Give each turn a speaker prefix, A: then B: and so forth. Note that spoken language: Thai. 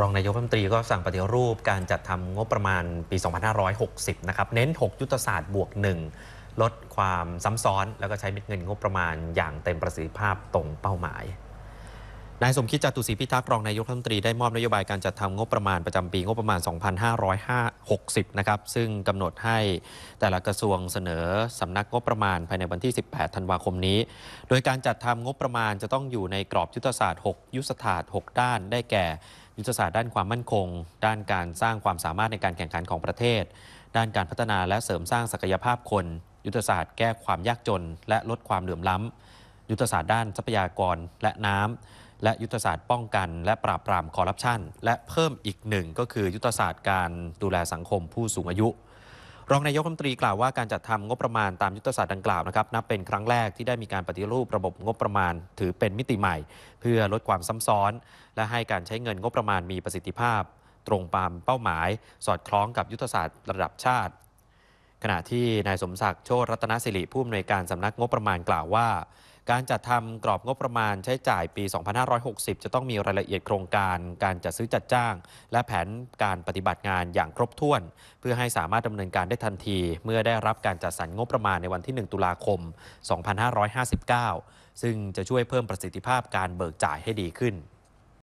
A: รองนายกรัฐมนตรีก็สั่งปฏิรูปการจัดทำงบประมาณปี 2560 นะครับ เน้น 6 ยุทธศาสตร์บวก 1 ลดความซ้ำซ้อน แล้วก็ใช้เม็ดเงินงบประมาณอย่างเต็มประสิทธิภาพตรงเป้าหมาย นายสมคิดจตุศรีพิทักษ์รองนายกรัฐมนตรีได้มอบนโยบายการจัดทำงบประมาณประจำปีงบประมาณ 2560 นะครับ ซึ่งกำหนดให้แต่ละกระทรวงเสนอสำนักงบประมาณ ภายในวันที่ 18 ธันวาคมนี้ โดยการจัดทำงบประมาณจะต้องอยู่ในกรอบยุทธศาสตร์ 6 ยุทธศาสตร์ 6 ด้าน ได้แก่ยุทธศาสตร์ด้านความมั่นคง ด้านการสร้างความสามารถในการแข่งขันของประเทศ ด้านการพัฒนาและเสริมสร้างศักยภาพคน ยุทธศาสตร์แก้ความยากจน และลดความเหลื่อมล้ำยุทธศาสตร์ด้านทรัพยากรและน้ำและยุทธศาสตร์ป้องกัน และปราบปรามคอร์รัปชันและเพิ่มอีกหนึ่งก็คือ ยุทธศาสตร์การดูแลสังคมผู้สูงอายุรองนายกรัฐมนตรีกล่าวว่าการจัดทำงบประมาณตามยุทธศาสตร์ดังกล่าวนะครับนับเป็นครั้งแรกที่ได้มีการปฏิรูประบบงบประมาณถือเป็นมิติใหม่ เพื่อลดความซ้ำซ้อน และให้การใช้เงินงบประมาณมีประสิทธิภาพ ตรงตามเป้าหมาย สอดคล้องกับยุทธศาสตร์ระดับชาติ ขณะที่นายสมศักดิ์โชตรัตนสิริผู้อำนวยการสำนักงบประมาณกล่าวว่าการจัดทำกรอบงบประมาณใช้จ่ายปี 2560 จะต้องมีรายละเอียดโครงการการจัดซื้อจัดจ้าง และแผนการปฏิบัติงานอย่างครบถ้วน เพื่อให้สามารถดำเนินการได้ทันทีเมื่อได้รับการจัดสรรงบประมาณในวันที่ 1 ตุลาคม 2559 ซึ่งจะช่วยเพิ่มประสิทธิภาพการเบิกจ่ายให้ดีขึ้น